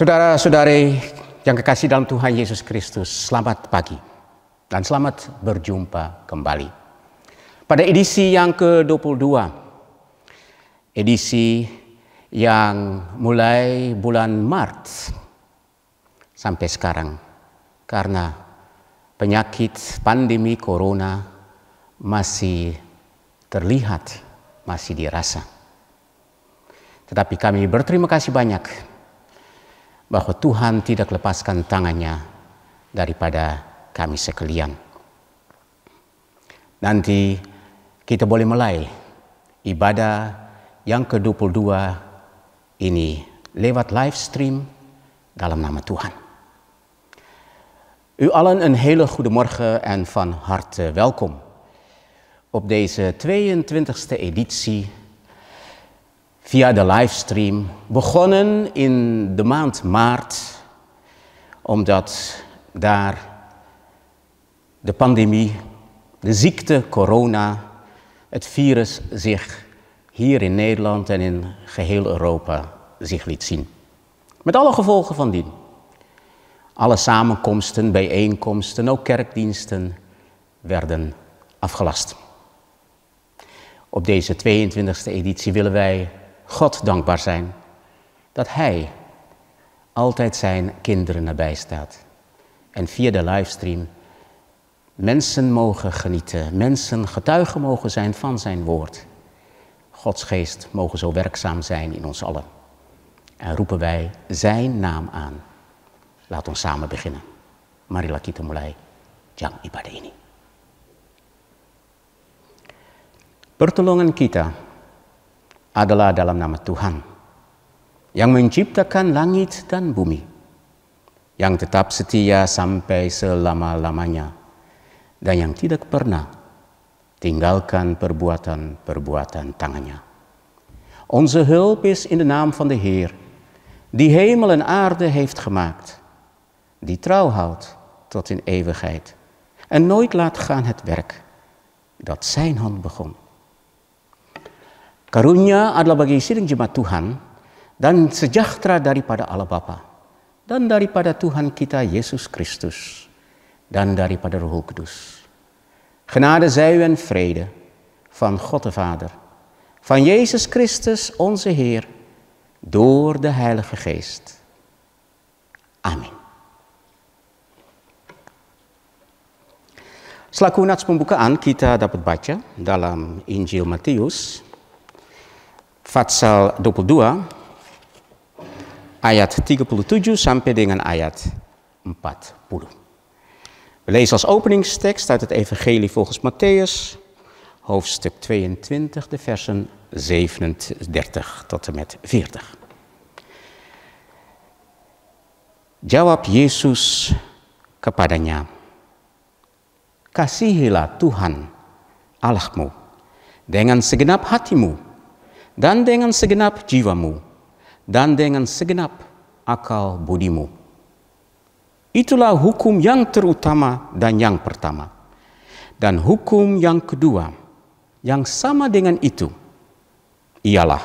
Saudara-saudari yang kekasih dalam Tuhan Yesus Kristus, selamat pagi dan selamat berjumpa kembali. Pada edisi yang ke-22, edisi yang mulai bulan Maret sampai sekarang karena penyakit pandemi corona masih terlihat, masih dirasa. Tetapi kami berterima kasih banyak bahwa Tuhan tidak lepaskan tangannya daripada kami sekalian. Nanti kita boleh mulai ibadah yang ke-22 ini lewat live stream dalam nama Tuhan. U allen een hele goede morgen en van harte welkom op deze 22e editie via de livestream, begonnen in de maand maart, omdat daar de pandemie, de ziekte corona, het virus zich hier in Nederland en in geheel Europa zich liet zien. Met alle gevolgen van dien. Alle samenkomsten, bijeenkomsten, ook kerkdiensten werden afgelast. Op deze 22e editie willen wij God dankbaar zijn dat Hij altijd zijn kinderen nabij staat. En via de livestream mensen mogen genieten, mensen getuigen mogen zijn van zijn woord. Gods geest mogen zo werkzaam zijn in ons allen. En roepen wij zijn naam aan. Laat ons samen beginnen. Marila Kitamulai, Jang Ibadini. Bertolongan kita adalah dalam nama Tuhan yang menciptakan langit dan bumi, yang tetap setia sampai selama-lamanya, dan yang tidak pernah tinggalkan perbuatan-perbuatan tangannya. Onze hulp is in de naam van de Heer, die hemel en aarde heeft gemaakt, die trouw houdt tot in eeuwigheid en nooit laat gaan het werk dat zijn hand begon. Karunia adalah bagi sidang jemaat Tuhan dan sejahtera daripada Allah Bapa dan daripada Tuhan kita Yesus Kristus dan daripada Roh Kudus. Genade zij u en vrede van God de Vader, van Jezus Christus onze Heer, door de Heilige Geest. Amin. Selaku nats pembukaan kita dapat baca dalam Injil Matius Fatsal 22 ayat 37 sampai dengan ayat 40. We lezen als openingstekst uit het evangelie volgens Matthäus, hoofdstuk 22, de versen 37 tot en met 40. Jawab Yesus kepadanya, Kasihilah Tuhan Allahmu dengan segenap hatimu, dan dengan segenap jiwamu, dan dengan segenap akal budimu. Itulah hukum yang terutama dan yang pertama. Dan hukum yang kedua, yang sama dengan itu, ialah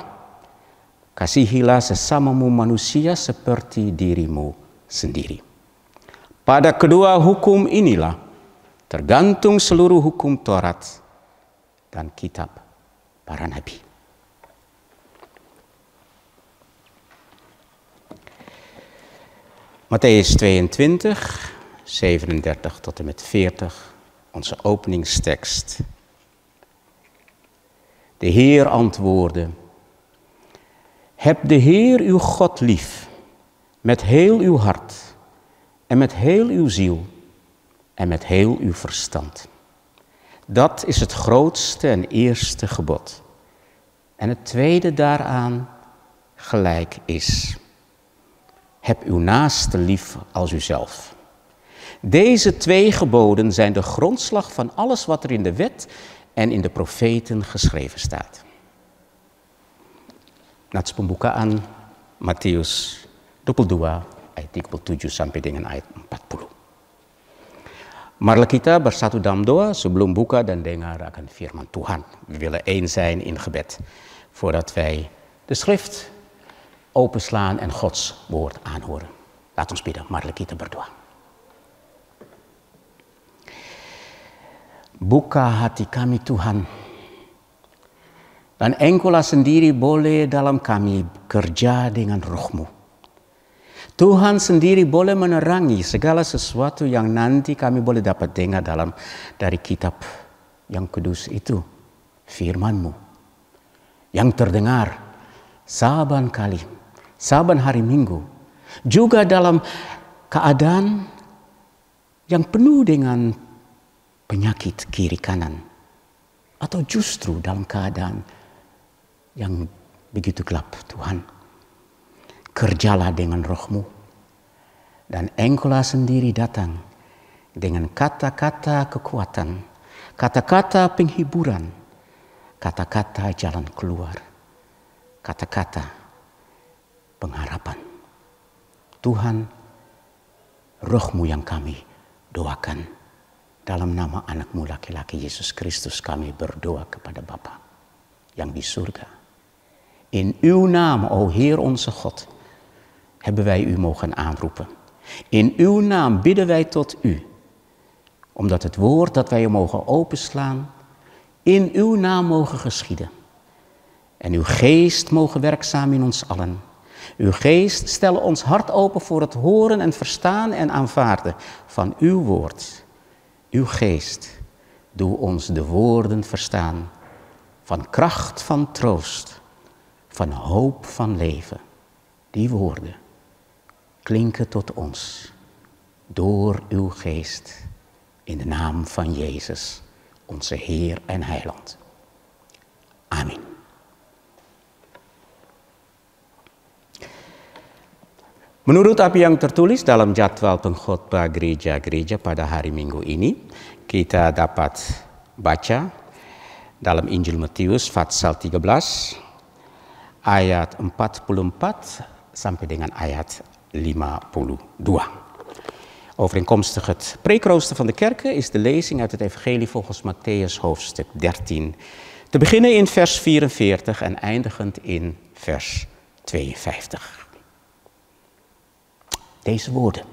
kasihilah sesamamu manusia seperti dirimu sendiri. Pada kedua hukum inilah tergantung seluruh hukum Taurat dan kitab para nabi. Matthäus 22, 37 tot en met 40, onze openingstekst. De Heer antwoordde: Heb de Heer uw God lief, met heel uw hart, en met heel uw ziel, en met heel uw verstand. Dat is het grootste en eerste gebod. En het tweede daaraan gelijk is. Heb uw naaste lief als uzelf. Deze twee geboden zijn de grondslag van alles wat er in de wet en in de profeten geschreven staat. Nats pembukaan Matius 22 ayat sampai dengan ayat 40. Marilah kita bersatu dalam doa sebelum buka dan dengar akan firman Tuhan. We willen één zijn in gebed voordat wij de schrift openslaan en Gods woord aanhoren. Laat ons bidden, Marlekite berdoa. Buka hati kami Tuhan. Dan engkaulah sendiri boleh dalam kami kerja dengan rohmu. Tuhan sendiri boleh menerangi segala sesuatu yang nanti kami boleh dapat dengar dalam dari kitab yang kudus itu. Firmanmu. Yang terdengar saban kali saban hari Minggu, juga dalam keadaan yang penuh dengan penyakit kiri kanan, atau justru dalam keadaan yang begitu gelap Tuhan. Kerjalah dengan rohmu. Dan engkaulah sendiri datang dengan kata-kata kekuatan, kata-kata penghiburan, kata-kata jalan keluar, kata-kata pengharapan. Tuhan, rohmu yang kami doakan. Dalam nama anakmu laki-laki Yesus Kristus kami berdoa kepada Bapa yang di surga. In uw naam, o Heer onze God, hebben wij u mogen aanroepen. In uw naam bidden wij tot u, omdat het woord dat wij mogen openslaan, in uw naam mogen geschieden. En uw geest mogen werkzaam in ons allen uw geest stelt ons hart open voor het horen en verstaan en aanvaarden van uw woord. Uw geest, doe ons de woorden verstaan van kracht, van troost, van hoop, van leven. Die woorden klinken tot ons door uw geest in de naam van Jezus, onze Heer en Heiland. Amen. Menurut apa yang tertulis dalam jadwal pengkhotbah gereja-gereja pada hari Minggu ini, kita dapat baca dalam Injil Matius pasal 13 ayat 44 sampai dengan ayat 52. Overeenkomstig het preekrooster van de kerken is de lezing uit het Evangelie volgens Matthäus hoofdstuk 13. Te beginnen in vers 44 en eindigend in vers 52. Deze woorden.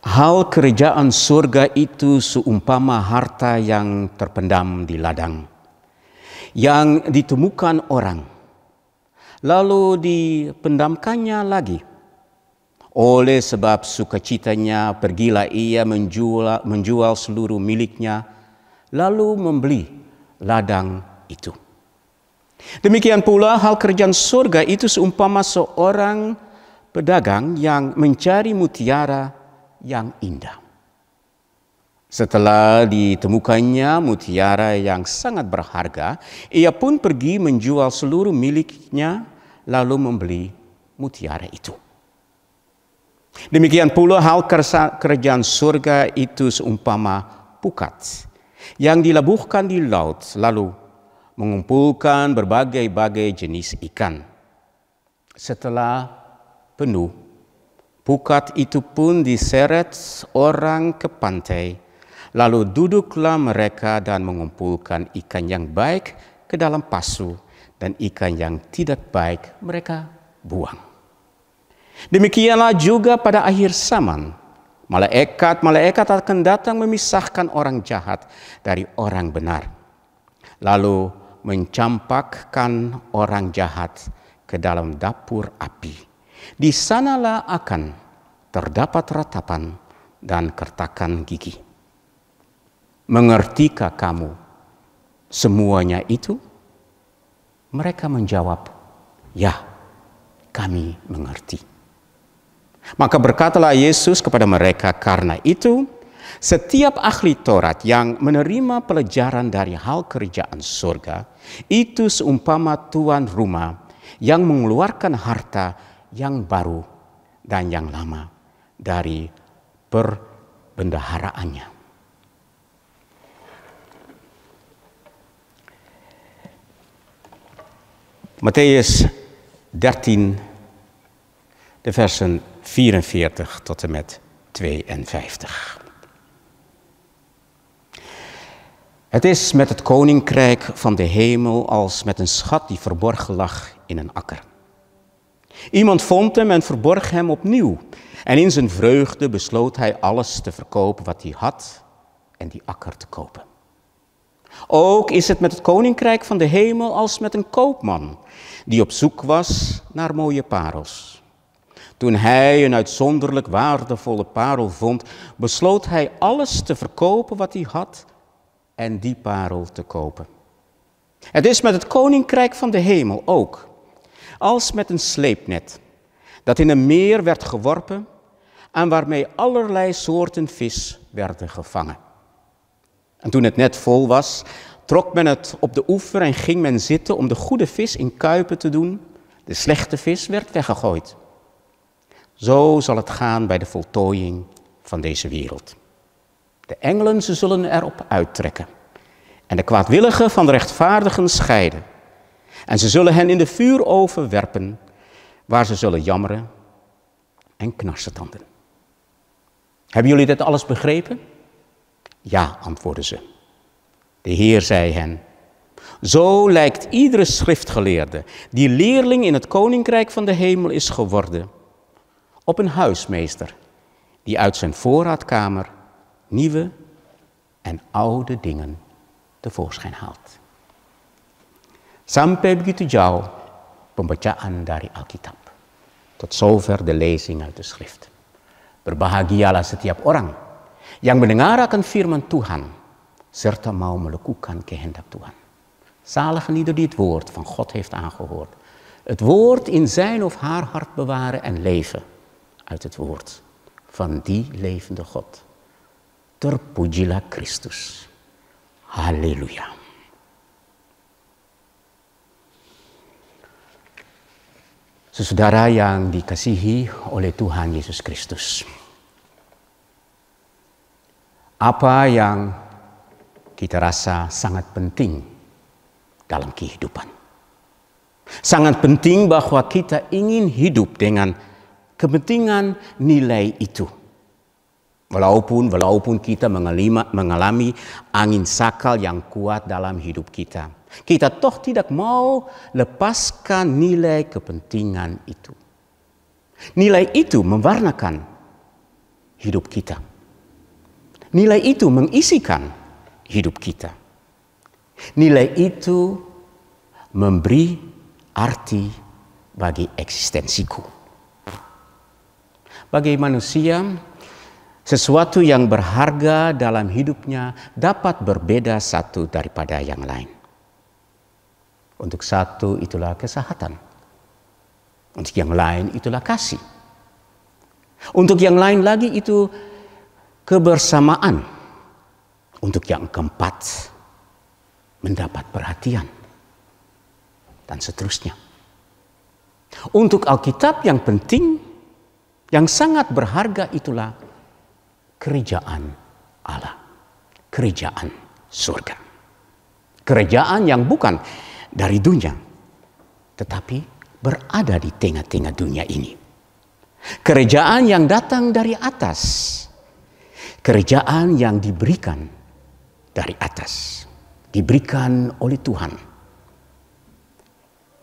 Hal kerjaan surga itu seumpama harta yang terpendam di ladang, yang ditemukan orang, lalu dipendamkannya lagi. Oleh sebab sukacitanya, pergilah ia menjual, menjual seluruh miliknya, lalu membeli ladang itu. Demikian pula hal kerjaan surga itu seumpama seorang pedagang yang mencari mutiara yang indah. Setelah ditemukannya mutiara yang sangat berharga, ia pun pergi menjual seluruh miliknya lalu membeli mutiara itu. Demikian pula hal kerjaan surga itu seumpama pukat yang dilabuhkan di laut lalu mengumpulkan berbagai-bagai jenis ikan. Setelah penuh, pukat itu pun diseret orang ke pantai, lalu duduklah mereka dan mengumpulkan ikan yang baik ke dalam pasu, dan ikan yang tidak baik mereka buang. Demikianlah juga pada akhir zaman, malaikat-malaikat akan datang memisahkan orang jahat dari orang benar. Lalu mencampakkan orang jahat ke dalam dapur api. Di sanalah akan terdapat ratapan dan kertakan gigi. Mengertikah kamu semuanya itu? Mereka menjawab, "Ya, kami mengerti." Maka berkatalah Yesus kepada mereka, "Karena itu, setiap ahli Taurat yang menerima pelajaran dari hal kerjaan surga Itu seumpama tuan rumah yang mengeluarkan harta yang baru dan yang lama dari perbendaharaannya. Matthäus 13, de versen 44 tot en met 52. Het is met het koninkrijk van de hemel als met een schat die verborgen lag in een akker. Iemand vond hem en verborg hem opnieuw. En in zijn vreugde besloot hij alles te verkopen wat hij had en die akker te kopen. Ook is het met het koninkrijk van de hemel als met een koopman die op zoek was naar mooie parels. Toen hij een uitzonderlijk waardevolle parel vond, besloot hij alles te verkopen wat hij had en die parel te kopen. Het is met het koninkrijk van de hemel ook, als met een sleepnet, dat in een meer werd geworpen en waarmee allerlei soorten vis werden gevangen. En toen het net vol was, trok men het op de oever en ging men zitten om de goede vis in kuipen te doen. De slechte vis werd weggegooid. Zo zal het gaan bij de voltooiing van deze wereld. De engelen ze zullen erop uittrekken. En de kwaadwilligen van de rechtvaardigen scheiden. En ze zullen hen in de vuuroven werpen, waar ze zullen jammeren en knarsetanden. Hebben jullie dit alles begrepen? Ja, antwoordden ze. De Heer zei hen: Zo lijkt iedere schriftgeleerde die leerling in het koninkrijk van de hemel is geworden, op een huismeester die uit zijn voorraadkamer nieuwe en oude dingen tevoorschijn haalt. Sampai begitu jauh pembacaan dari Alkitab. Tot zover de lezing uit de schrift. Berbahagialah setiap orang yang mendengar akan firman Tuhan serta mau melakukan kehendak Tuhan. Zalig ieder die het woord van God heeft aangehoord. Het woord in zijn of haar hart bewaren en leven uit het woord van die levende God. Terpujilah Kristus. Haleluya. Sesudara yang dikasihi oleh Tuhan Yesus Kristus. Apa yang kita rasa sangat penting dalam kehidupan. Sangat penting bahwa kita ingin hidup dengan kepentingan nilai itu Walaupun walaupun kita mengalami, mengalami angin sakal yang kuat dalam hidup kita, kita toh tidak mau lepaskan nilai kepentingan itu. Nilai itu mewarnakan hidup kita. Nilai itu mengisikan hidup kita. Nilai itu memberi arti bagi eksistensiku. Bagi manusia, sesuatu yang berharga dalam hidupnya dapat berbeda satu daripada yang lain. Untuk satu itulah kesehatan. Untuk yang lain itulah kasih. Untuk yang lain lagi itu kebersamaan. Untuk yang keempat mendapat perhatian dan seterusnya. Untuk Alkitab yang penting yang sangat berharga itulah kerajaan Allah, kerajaan surga. Kerajaan yang bukan dari dunia, tetapi berada di tengah-tengah dunia ini. Kerajaan yang datang dari atas, kerajaan yang diberikan dari atas, diberikan oleh Tuhan.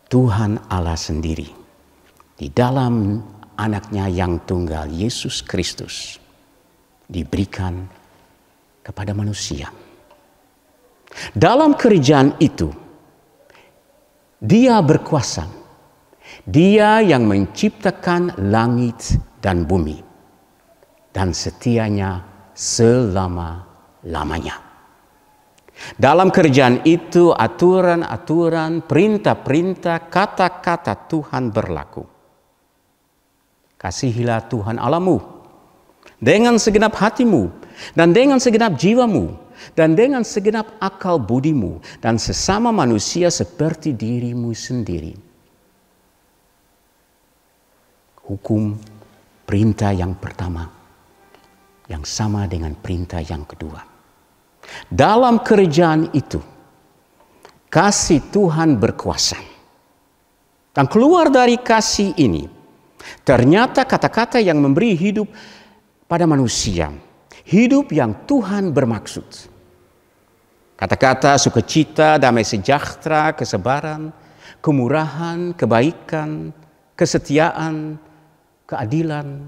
Tuhan Allah sendiri di dalam anaknya yang tunggal Yesus Kristus diberikan kepada manusia. Dalam kerjaan itu, Dia berkuasa, Dia yang menciptakan langit dan bumi, dan setianya selama-lamanya. Dalam kerjaan itu, aturan-aturan, perintah-perintah, kata-kata Tuhan berlaku. Kasihilah Tuhan alamu dengan segenap hatimu, dan dengan segenap jiwamu, dan dengan segenap akal budimu, dan sesama manusia seperti dirimu sendiri. Hukum perintah yang pertama, yang sama dengan perintah yang kedua. Dalam kerjaan itu, kasih Tuhan berkuasa. Dan keluar dari kasih ini, ternyata kata-kata yang memberi hidup pada manusia. Hidup yang Tuhan bermaksud. Kata-kata sukacita, damai sejahtera, kesebaran, kemurahan, kebaikan, kesetiaan, keadilan,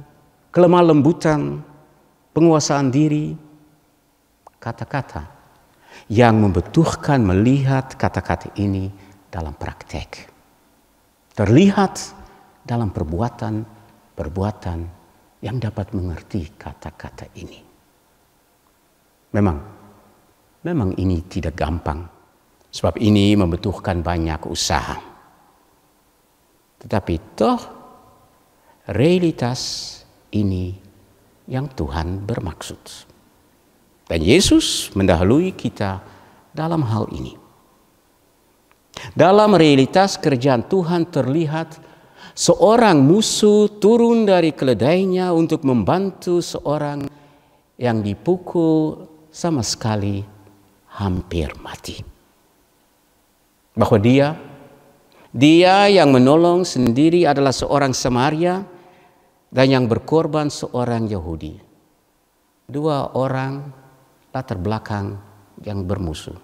kelemah lembutan, penguasaan diri, kata-kata yang membutuhkan melihat kata-kata ini dalam praktek. Terlihat dalam perbuatan-perbuatan yang dapat mengerti kata-kata ini. Memang, memang ini tidak gampang, sebab ini membutuhkan banyak usaha. Tetapi toh realitas ini yang Tuhan bermaksud. Dan Yesus mendahului kita dalam hal ini. Dalam realitas kerjaan Tuhan terlihat seorang musuh turun dari keledainya untuk membantu seorang yang dipukul sama sekali hampir mati. Bahwa dia, dia yang menolong sendiri adalah seorang Samaria dan yang berkorban seorang Yahudi. Dua orang latar belakang yang bermusuh.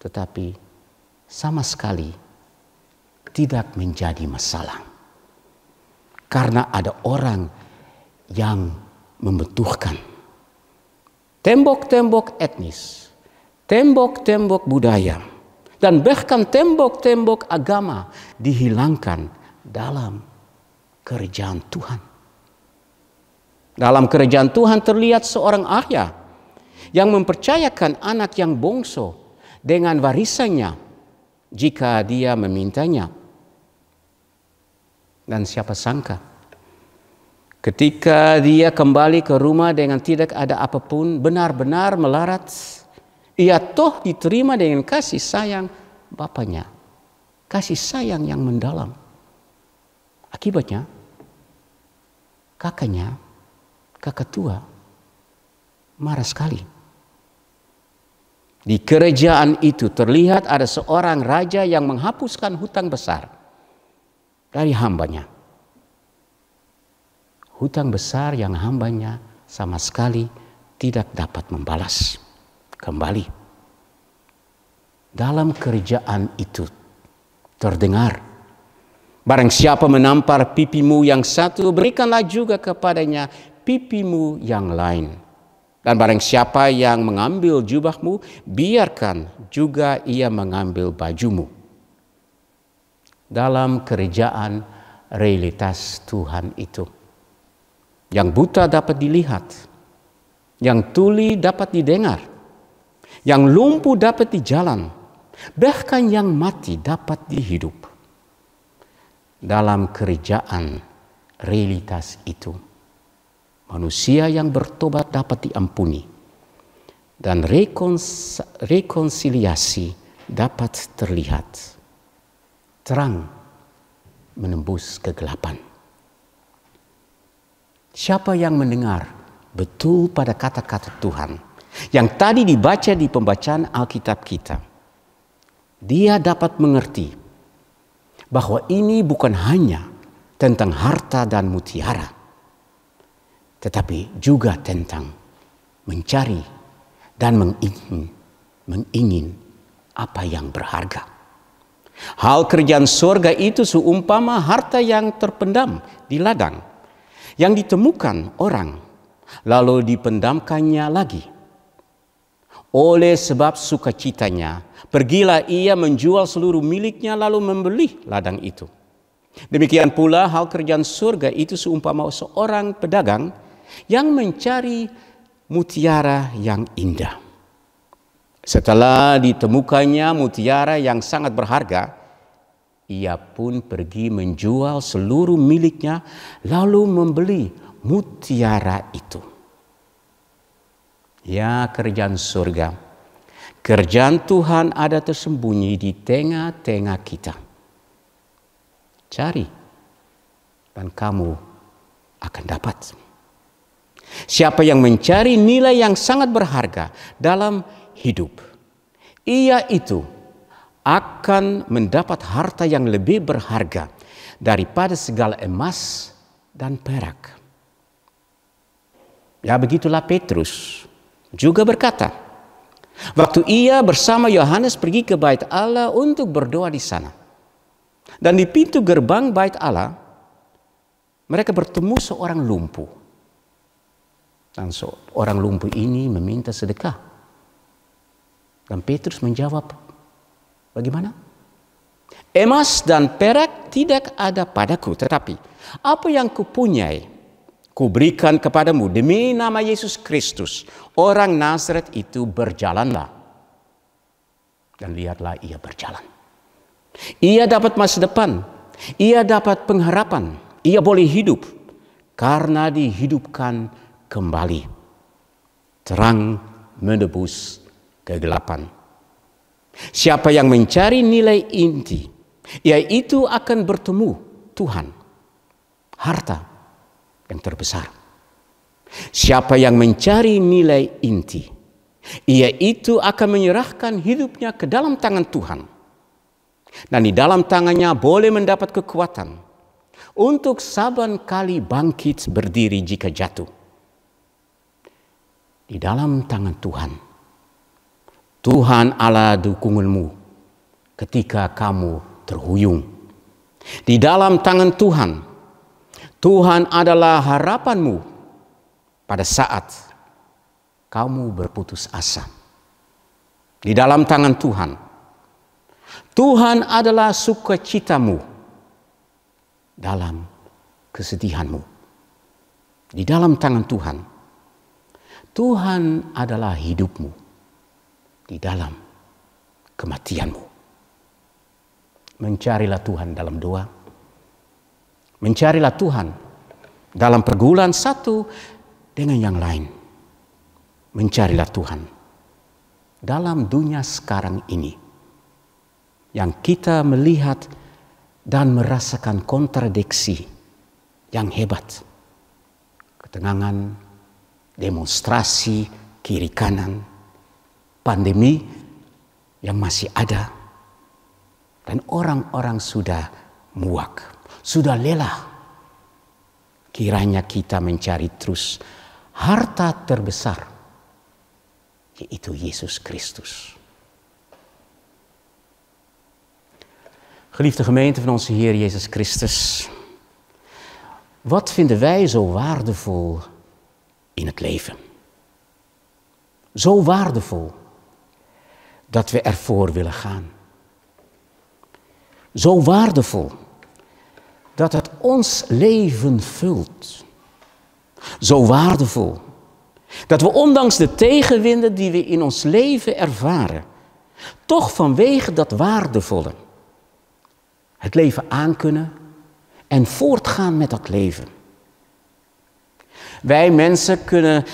Tetapi sama sekali tidak menjadi masalah. Karena ada orang yang membutuhkan tembok-tembok etnis, tembok-tembok budaya, dan bahkan tembok-tembok agama dihilangkan dalam kerjaan Tuhan. Dalam kerjaan Tuhan terlihat seorang ayah yang mempercayakan anak yang bongso dengan warisannya jika dia memintanya. Dan siapa sangka ketika dia kembali ke rumah dengan tidak ada apapun benar-benar melarat ia toh diterima dengan kasih sayang bapaknya. Kasih sayang yang mendalam. Akibatnya kakaknya, kakak tua marah sekali. Di kerajaan itu terlihat ada seorang raja yang menghapuskan hutang besar dari hambanya. Hutang besar yang hambanya sama sekali tidak dapat membalas kembali. Dalam kerjaan itu terdengar. Barang siapa menampar pipimu yang satu, berikanlah juga kepadanya pipimu yang lain. Dan barang siapa yang mengambil jubahmu, biarkan juga ia mengambil bajumu dalam kerjaan realitas Tuhan itu. Yang buta dapat dilihat, yang tuli dapat didengar, yang lumpuh dapat dijalan, bahkan yang mati dapat dihidup. Dalam kerjaan realitas itu, manusia yang bertobat dapat diampuni dan rekonsiliasi dapat terlihat terang menembus kegelapan. Siapa yang mendengar betul pada kata-kata Tuhan yang tadi dibaca di pembacaan Alkitab kita, dia dapat mengerti bahwa ini bukan hanya tentang harta dan mutiara, tetapi juga tentang mencari dan mengingin, mengingin apa yang berharga. Hal kerjaan surga itu seumpama harta yang terpendam di ladang yang ditemukan orang lalu dipendamkannya lagi. Oleh sebab sukacitanya, pergilah ia menjual seluruh miliknya lalu membeli ladang itu. Demikian pula hal kerjaan surga itu seumpama seorang pedagang yang mencari mutiara yang indah. Setelah ditemukannya mutiara yang sangat berharga, ia pun pergi menjual seluruh miliknya, lalu membeli mutiara itu. Ya, kerjaan surga, kerjaan Tuhan ada tersembunyi di tengah-tengah kita. Cari, dan kamu akan dapat. Siapa yang mencari nilai yang sangat berharga dalam hidup. Ia itu akan mendapat harta yang lebih berharga daripada segala emas dan perak. Ya begitulah Petrus juga berkata, waktu ia bersama Yohanes pergi ke bait Allah untuk berdoa di sana. Dan di pintu gerbang bait Allah, mereka bertemu seorang lumpuh. Dan seorang lumpuh ini meminta sedekah. Dan Petrus menjawab, bagaimana? Emas dan perak tidak ada padaku, tetapi apa yang kupunyai, kuberikan kepadamu demi nama Yesus Kristus. Orang Nazaret itu berjalanlah. Dan lihatlah ia berjalan. Ia dapat masa depan, ia dapat pengharapan, ia boleh hidup karena dihidupkan kembali. Terang menebus kegelapan. Siapa yang mencari nilai inti, yaitu akan bertemu Tuhan, harta yang terbesar. Siapa yang mencari nilai inti, yaitu akan menyerahkan hidupnya ke dalam tangan Tuhan, dan di dalam tangannya boleh mendapat kekuatan untuk saban kali bangkit berdiri jika jatuh. Di dalam tangan Tuhan Tuhan Allah dukunganmu ketika kamu terhuyung. Di dalam tangan Tuhan, Tuhan adalah harapanmu pada saat kamu berputus asa. Di dalam tangan Tuhan, Tuhan adalah sukacitamu dalam kesedihanmu. Di dalam tangan Tuhan, Tuhan adalah hidupmu di dalam kematianmu. Mencarilah Tuhan dalam doa. Mencarilah Tuhan dalam pergulan satu dengan yang lain. Mencarilah Tuhan dalam dunia sekarang ini yang kita melihat dan merasakan kontradiksi yang hebat. Ketenangan, demonstrasi kiri kanan, Pandemie yang masih ada dan orang-orang sudah muak, sudah lelah. Kiranya kita mencari terus harta terbesar, yaitu Yesus Christus. Geliefde gemeente van onze Heer Jezus Christus, wat vinden wij zo waardevol in het leven? Zo waardevol dat we ervoor willen gaan. Zo waardevol dat het ons leven vult. Zo waardevol dat we ondanks de tegenwinden die we in ons leven ervaren, toch vanwege dat waardevolle het leven aankunnen en voortgaan met dat leven. Wij mensen kunnen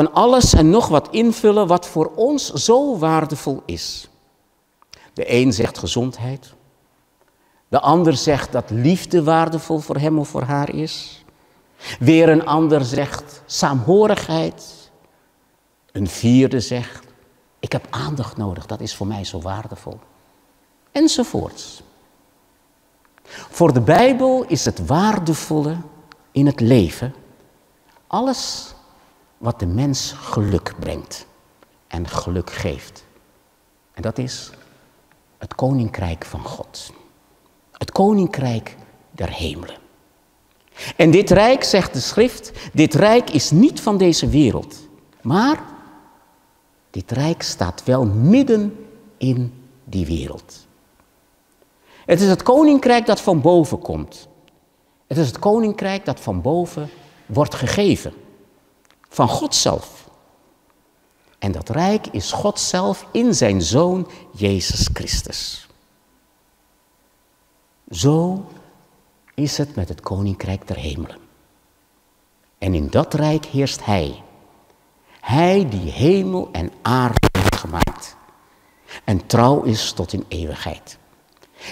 van alles en nog wat invullen wat voor ons zo waardevol is. De een zegt gezondheid, de ander zegt dat liefde waardevol voor hem of voor haar is. Weer een ander zegt saamhorigheid. Een vierde zegt, ik heb aandacht nodig, dat is voor mij zo waardevol. Enzovoorts. Voor de Bijbel is het waardevolle in het leven alles wat de mens geluk brengt en geluk geeft. En dat is het koninkrijk van God. Het koninkrijk der hemelen. En dit rijk, zegt de schrift, dit rijk is niet van deze wereld. Maar dit rijk staat wel midden in die wereld. Het is het koninkrijk dat van boven komt. Het is het koninkrijk dat van boven wordt gegeven van God zelf. En dat rijk is God zelf in zijn Zoon Jezus Christus. Zo is het met het Koninkrijk der Hemelen. En in dat rijk heerst Hij. Hij die hemel en aarde heeft gemaakt. En trouw is tot in eeuwigheid.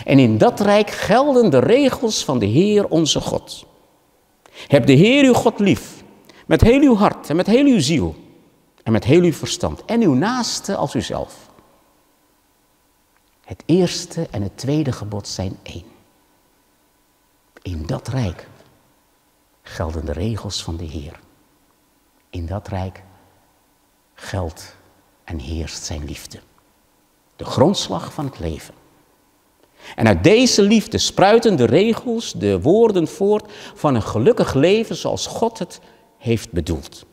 En in dat rijk gelden de regels van de Heer onze God. Heb de Heer uw God lief met heel uw hart en met heel uw ziel en met heel uw verstand en uw naaste als uzelf. Het eerste en het tweede gebod zijn één. In dat rijk gelden de regels van de Heer. In dat rijk geldt en heerst zijn liefde. De grondslag van het leven. En uit deze liefde spruiten de regels, de woorden voort van een gelukkig leven zoals God het heeft bedoeld.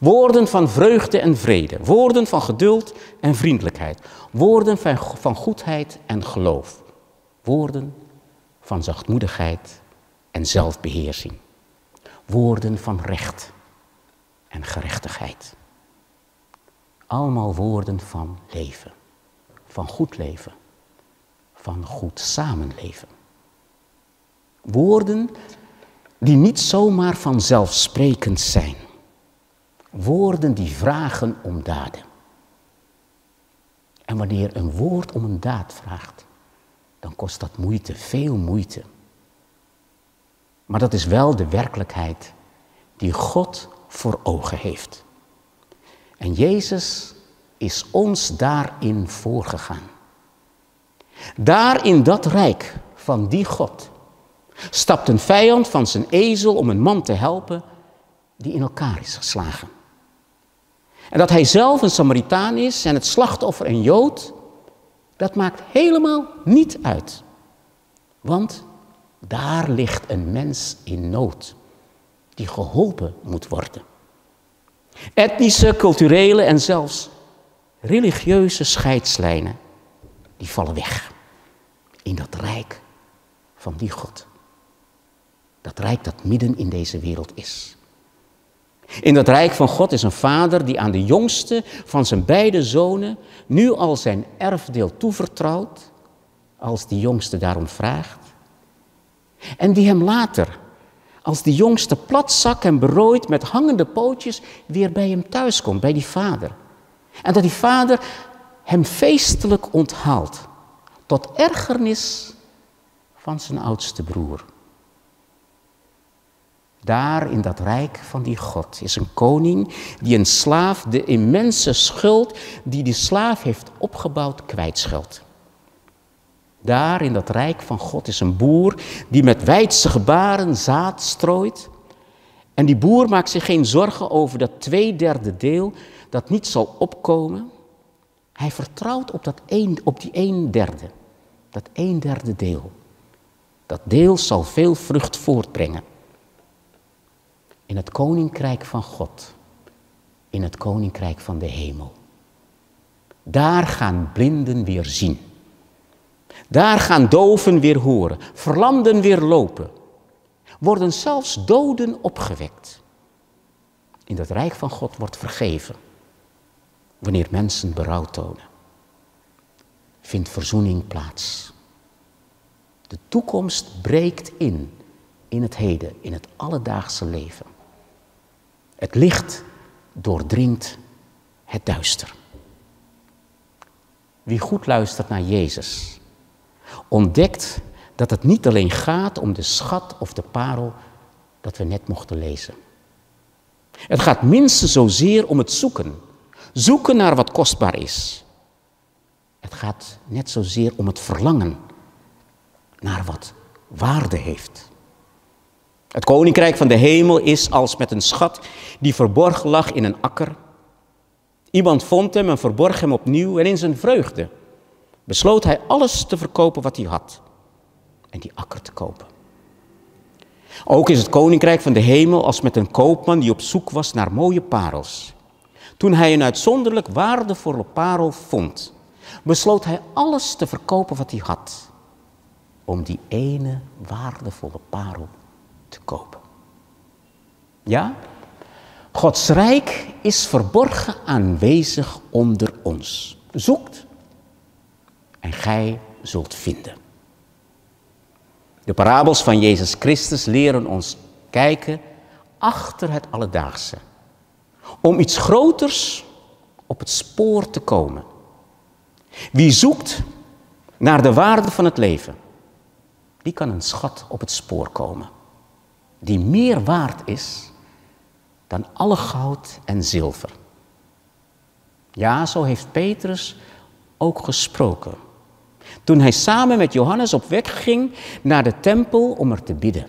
Woorden van vreugde en vrede, woorden van geduld en vriendelijkheid, woorden van, van goedheid en geloof, woorden van zachtmoedigheid en zelfbeheersing, woorden van recht en gerechtigheid. Allemaal woorden van leven, van goed leven, van goed samenleven. Woorden die niet zomaar vanzelfsprekend zijn. Woorden die vragen om daden. En wanneer een woord om een daad vraagt, dan kost dat moeite, veel moeite. Maar dat is wel de werkelijkheid die God voor ogen heeft. En Jezus is ons daarin voorgegaan. Daar in dat rijk van die God stapt een vijand van zijn ezel om een man te helpen die in elkaar is geslagen. En dat hij zelf een Samaritaan is en het slachtoffer een Jood, dat maakt helemaal niet uit. Want daar ligt een mens in nood die geholpen moet worden. Etnische, culturele en zelfs religieuze scheidslijnen, die vallen weg in dat rijk van die God. Dat rijk dat midden in deze wereld is. In dat rijk van God is een vader die aan de jongste van zijn beide zonen nu al zijn erfdeel toevertrouwt, als die jongste daarom vraagt. En die hem later, als die jongste platzak en berooid met hangende pootjes, weer bij hem thuis komt, bij die vader. En dat die vader hem feestelijk onthaalt, tot ergernis van zijn oudste broer. Daar in dat rijk van die God is een koning die een slaaf de immense schuld die die slaaf heeft opgebouwd kwijtscheldt. Daar in dat rijk van God is een boer die met wijdse gebaren zaad strooit. En die boer maakt zich geen zorgen over dat tweederde deel dat niet zal opkomen. Hij vertrouwt op, dat een, op die een derde, dat een derde deel. Dat deel zal veel vrucht voortbrengen. In het koninkrijk van God. In het koninkrijk van de hemel. Daar gaan blinden weer zien. Daar gaan doven weer horen, verlamden weer lopen. Worden zelfs doden opgewekt. In het rijk van God wordt vergeven. Wanneer mensen berouw tonen, vindt verzoening plaats. De toekomst breekt in, in het heden, in het alledaagse leven. Het licht doordringt het duister. Wie goed luistert naar Jezus, ontdekt dat het niet alleen gaat om de schat of de parel dat we net mochten lezen. Het gaat minstens zozeer om het zoeken. Zoeken naar wat kostbaar is. Het gaat net zozeer om het verlangen naar wat waarde heeft. Het koninkrijk van de hemel is als met een schat die verborgen lag in een akker. Iemand vond hem en verborg hem opnieuw en in zijn vreugde besloot hij alles te verkopen wat hij had en die akker te kopen. Ook is het koninkrijk van de hemel als met een koopman die op zoek was naar mooie parels. Toen hij een uitzonderlijk waardevolle parel vond, besloot hij alles te verkopen wat hij had om die ene waardevolle parel te Ja? Gods rijk is verborgen aanwezig onder ons. Zoekt en gij zult vinden. De parabels van Jezus Christus leren ons kijken achter het alledaagse. Om iets groters op het spoor te komen. Wie zoekt naar de waarde van het leven, die kan een schat op het spoor komen die meer waard is dan alle goud en zilver. Ja, zo heeft Petrus ook gesproken. Toen hij samen met Johannes op weg ging naar de tempel om er te bidden.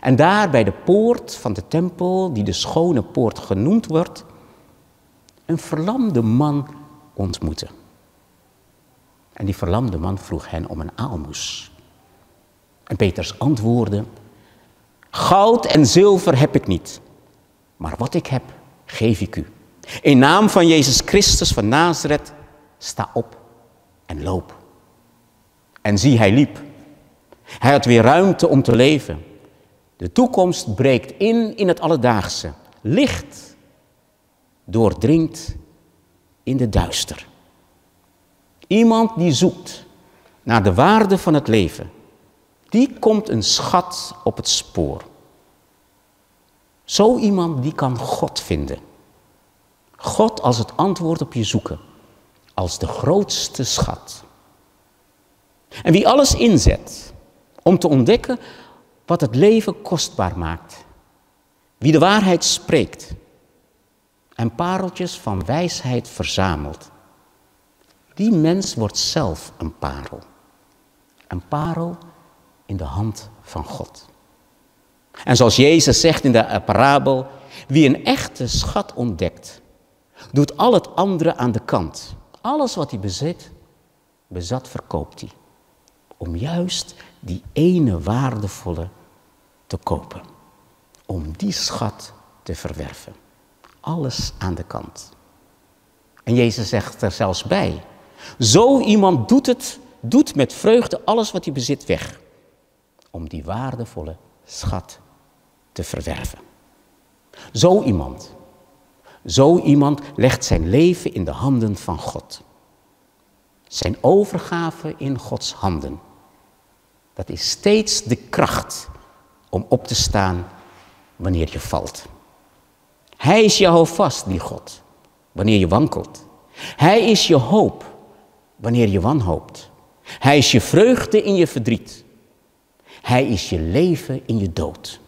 En daar bij de poort van de tempel, die de schone poort genoemd wordt, een verlamde man ontmoette. En die verlamde man vroeg hen om een aalmoes. En Peters antwoordde: Goud en zilver heb ik niet, maar wat ik heb, geef ik u. In naam van Jezus Christus van Nazareth, sta op en loop. En zie, hij liep. Hij had weer ruimte om te leven. De toekomst breekt in in het alledaagse. Licht doordringt in de duister. Iemand die zoekt naar de waarde van het leven die komt een schat op het spoor. Zo iemand die kan God vinden. God als het antwoord op je zoeken, als de grootste schat. En wie alles inzet om te ontdekken wat het leven kostbaar maakt. Wie de waarheid spreekt en pareltjes van wijsheid verzamelt. Die mens wordt zelf een parel. Een parel in de hand van God. En zoals Jezus zegt in de parabel, wie een echte schat ontdekt, doet al het andere aan de kant. Alles wat hij bezit, bezat verkoopt hij. Om juist die ene waardevolle te kopen. Om die schat te verwerven. Alles aan de kant. En Jezus zegt er zelfs bij. Zo iemand doet het, doet met vreugde alles wat hij bezit weg om die waardevolle schat te verwerven. Zo iemand, zo iemand legt zijn leven in de handen van God. Zijn overgave in Gods handen. Dat is steeds de kracht om op te staan wanneer je valt. Hij is je houvast, die God, wanneer je wankelt. Hij is je hoop wanneer je wanhoopt. Hij is je vreugde in je verdriet. Hij is je leven in je dood.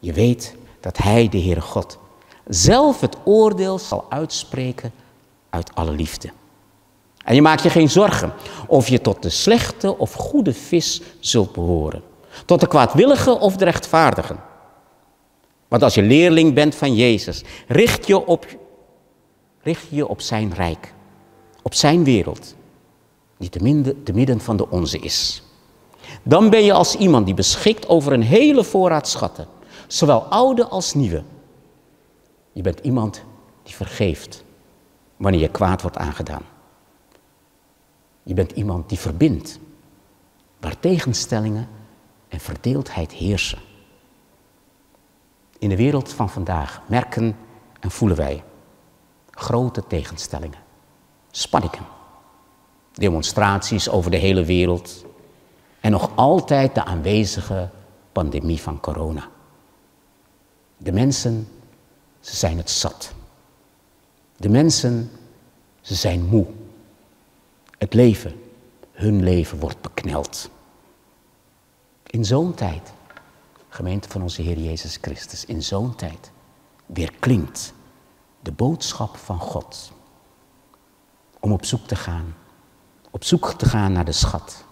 Je weet dat Hij, de Heere God, zelf het oordeel zal uitspreken uit alle liefde. En je maakt je geen zorgen of je tot de slechte of goede vis zult behoren, tot de kwaadwillige of de rechtvaardigen. Want als je leerling bent van Jezus, richt je op, richt je op zijn rijk, op zijn wereld, die te, te midden van de onze is. Dan ben je als iemand die beschikt over een hele voorraad schatten, zowel oude als nieuwe. Je bent iemand die vergeeft wanneer je kwaad wordt aangedaan. Je bent iemand die verbindt, waar tegenstellingen en verdeeldheid heersen. In de wereld van vandaag merken en voelen wij grote tegenstellingen, spanningen, demonstraties over de hele wereld, en nog altijd de aanwezige pandemie van corona. De mensen, ze zijn het zat. De mensen, ze zijn moe. Het leven, hun leven wordt bekneld. In zo'n tijd, gemeente van onze Heer Jezus Christus, in zo'n tijd weer klinkt de boodschap van God om op zoek te gaan, op zoek te gaan naar de schat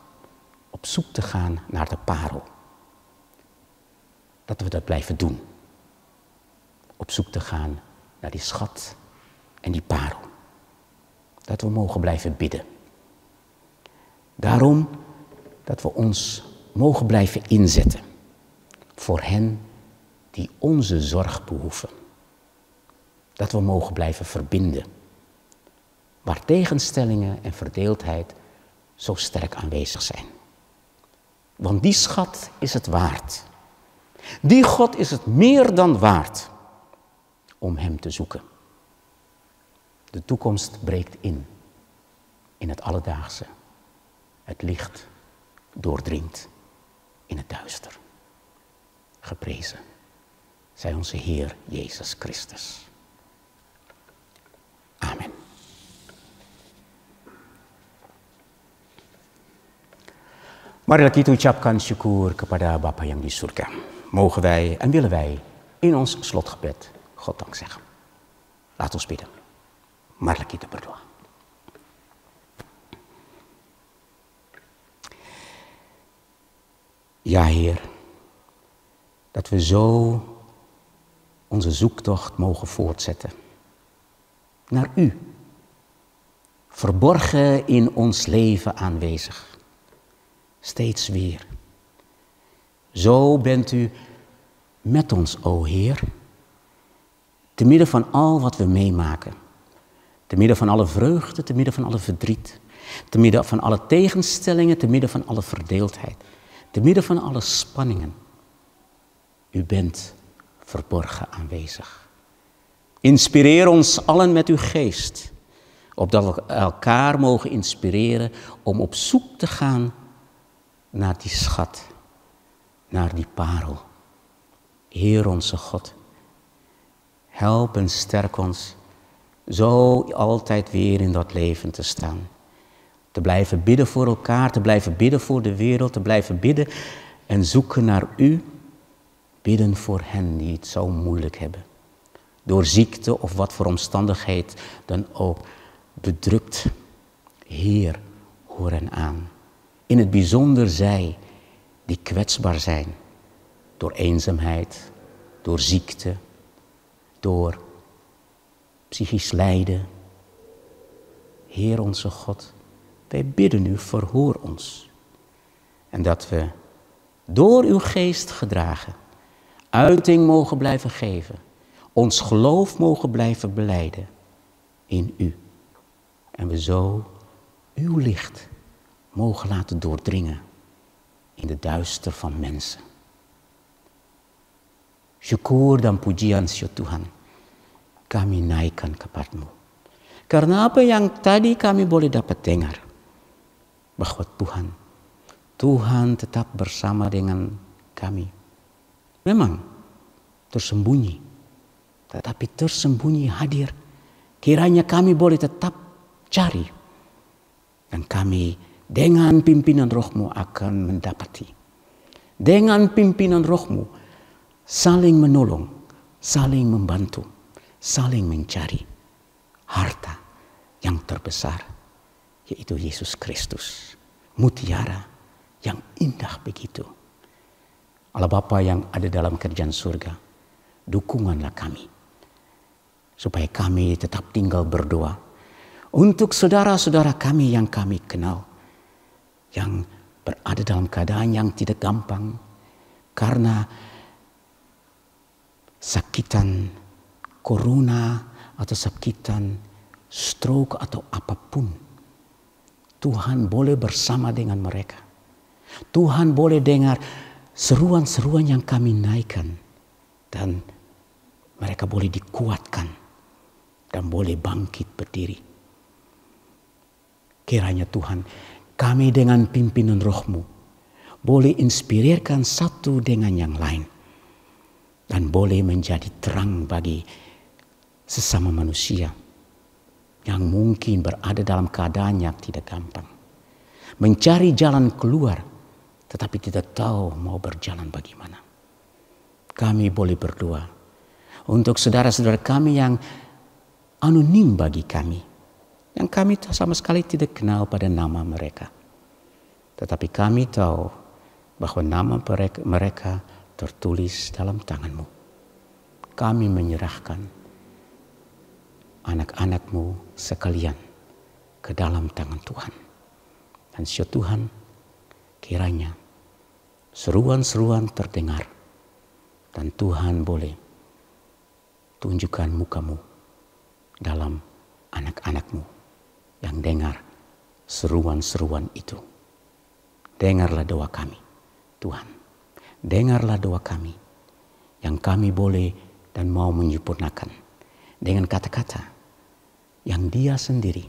op zoek te gaan naar de parel. Dat we dat blijven doen. Op zoek te gaan naar die schat en die parel. Dat we mogen blijven bidden. Daarom dat we ons mogen blijven inzetten voor hen die onze zorg behoeven. Dat we mogen blijven verbinden, waar tegenstellingen en verdeeldheid zo sterk aanwezig zijn. Want die schat is het waard. Die God is het meer dan waard om Hem te zoeken. De toekomst breekt in, in het alledaagse. Het licht doordringt in het duister. Geprezen zij onze Heer Jezus Christus. Amen. Marilah kita ucapkan syukur kepada Bapa yang di surga. Mogen wij en willen wij in ons slotgebed God dank zeggen. Laat ons bidden. Marilah kita berdoa. Ja, Heer, dat we zo onze zoektocht mogen voortzetten. Naar U, verborgen in ons leven aanwezig steeds weer. Zo bent u met ons, o Heer, te midden van al wat we meemaken. Te midden van alle vreugde, te midden van alle verdriet. Te midden van alle tegenstellingen, te midden van alle verdeeldheid. Te midden van alle spanningen. U bent verborgen aanwezig. Inspireer ons allen met uw geest, opdat we elkaar mogen inspireren om op zoek te gaan naar die schat, naar die parel. Heer onze God, help en sterk ons zo altijd weer in dat leven te staan. Te blijven bidden voor elkaar, te blijven bidden voor de wereld, te blijven bidden en zoeken naar U. Bidden voor hen die het zo moeilijk hebben. Door ziekte of wat voor omstandigheid dan ook. Bedrukt. Heer, hoor aan in het bijzonder zij die kwetsbaar zijn door eenzaamheid, door ziekte, door psychisch lijden. Heer onze God, wij bidden u, verhoor ons. En dat we door uw geest gedragen uiting mogen blijven geven, ons geloof mogen blijven beleiden in u. En we zo uw licht mogen laten doordringen in de duister van mensen. Syukur dan pujian syo Tuhan. Kami naikkan kepadaMu. Karena apa yang tadi kami boleh dapat dengar. Bahwa Tuhan, Tuhan tetap bersama dengan kami. Memang tersembunyi. Tetapi tersembunyi hadir. Kiranya kami boleh tetap cari. Dan kami dengan pimpinan rohmu akan mendapati. Dengan pimpinan rohmu saling menolong, saling membantu, saling mencari harta yang terbesar yaitu Yesus Kristus. Mutiara yang indah begitu. Allah Bapa yang ada dalam kerjaan surga, dukunganlah kami. Supaya kami tetap tinggal berdoa untuk saudara-saudara kami yang kami kenal yang berada dalam keadaan yang tidak gampang karena sakitan corona atau sakitan stroke atau apapun. Tuhan boleh bersama dengan mereka. Tuhan boleh dengar seruan-seruan yang kami naikkan dan mereka boleh dikuatkan dan boleh bangkit berdiri. Kiranya Tuhan kami dengan pimpinan rohmu boleh inspirirkan satu dengan yang lain dan boleh menjadi terang bagi sesama manusia yang mungkin berada dalam keadaan yang tidak gampang. Mencari jalan keluar tetapi tidak tahu mau berjalan bagaimana. Kami boleh berdoa untuk saudara-saudara kami yang anonim bagi kami yang kami sama sekali tidak kenal pada nama mereka. Tetapi kami tahu bahwa nama mereka tertulis dalam tanganmu. Kami menyerahkan anak-anakmu sekalian ke dalam tangan Tuhan. Dan syukur Tuhan kiranya seruan-seruan terdengar dan Tuhan boleh tunjukkan mukamu dalam anak-anakmu yang dengar seruan-seruan itu. Dengarlah doa kami, Tuhan. Dengarlah doa kami yang kami boleh dan mau menyempurnakan dengan kata-kata yang Dia sendiri,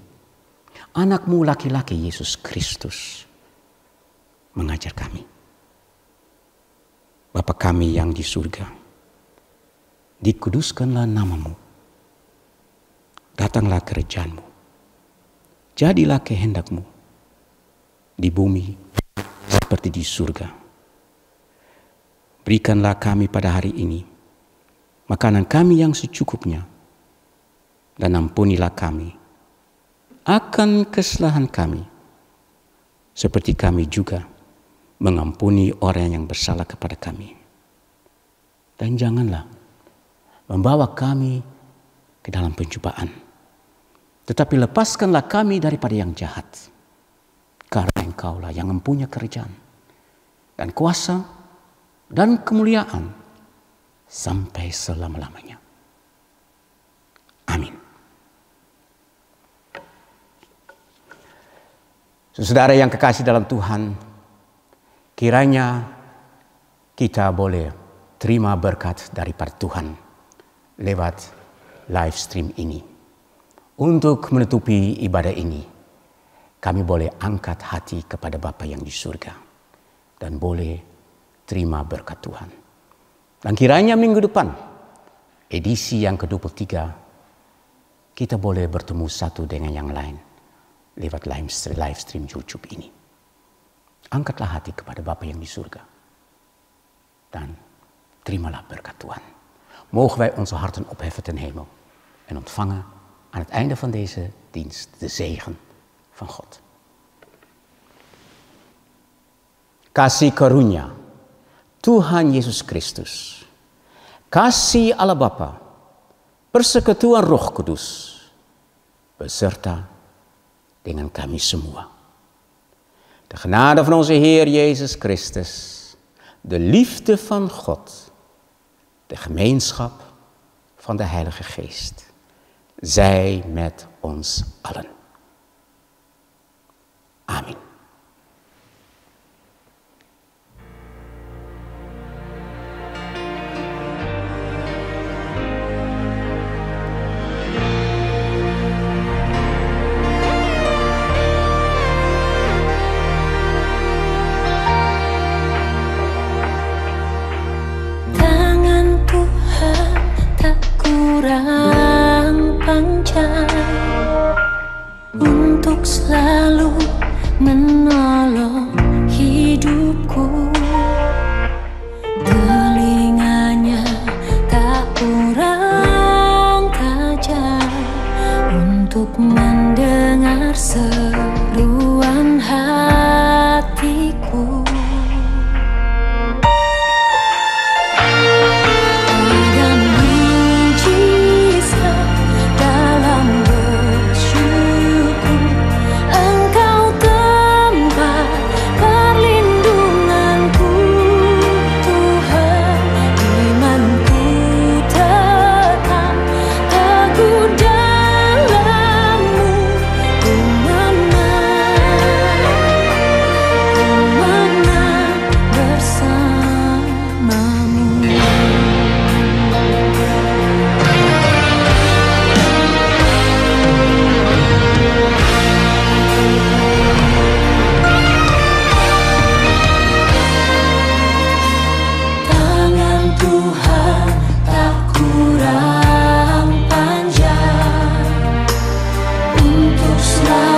anakmu laki-laki Yesus Kristus, mengajar kami. Bapa kami yang di surga, dikuduskanlah namamu, datanglah kerjaanmu, jadilah kehendakmu di bumi seperti di surga. Berikanlah kami pada hari ini makanan kami yang secukupnya dan ampunilah kami akan kesalahan kami seperti kami juga mengampuni orang yang bersalah kepada kami. Dan janganlah membawa kami ke dalam pencobaan tetapi lepaskanlah kami daripada yang jahat. Karena engkaulah yang mempunyai kerjaan dan kuasa dan kemuliaan sampai selama-lamanya. Amin. Saudara yang kekasih dalam Tuhan, kiranya kita boleh terima berkat daripada Tuhan lewat live stream ini. Untuk menutupi ibadah ini, kami boleh angkat hati kepada Bapa yang di surga dan boleh terima berkat Tuhan. Dan kiranya minggu depan, edisi yang ke-23, kita boleh bertemu satu dengan yang lain lewat live stream, YouTube ini. Angkatlah hati kepada Bapa yang di surga dan terimalah berkat Tuhan. Mogen wij onze harten opheffen ten hemel en ontvangen aan het einde van deze dienst de zegen van God. Kasi karunya, Tuhan Yesus Kristus, Kasi Allah Bapa, persekutuan Roh Kudus, beserta dengan kami semua. De genade van onze Heer Jezus Christus, de liefde van God, de gemeenschap van de Heilige Geest zij met ons allen. Amen. smile.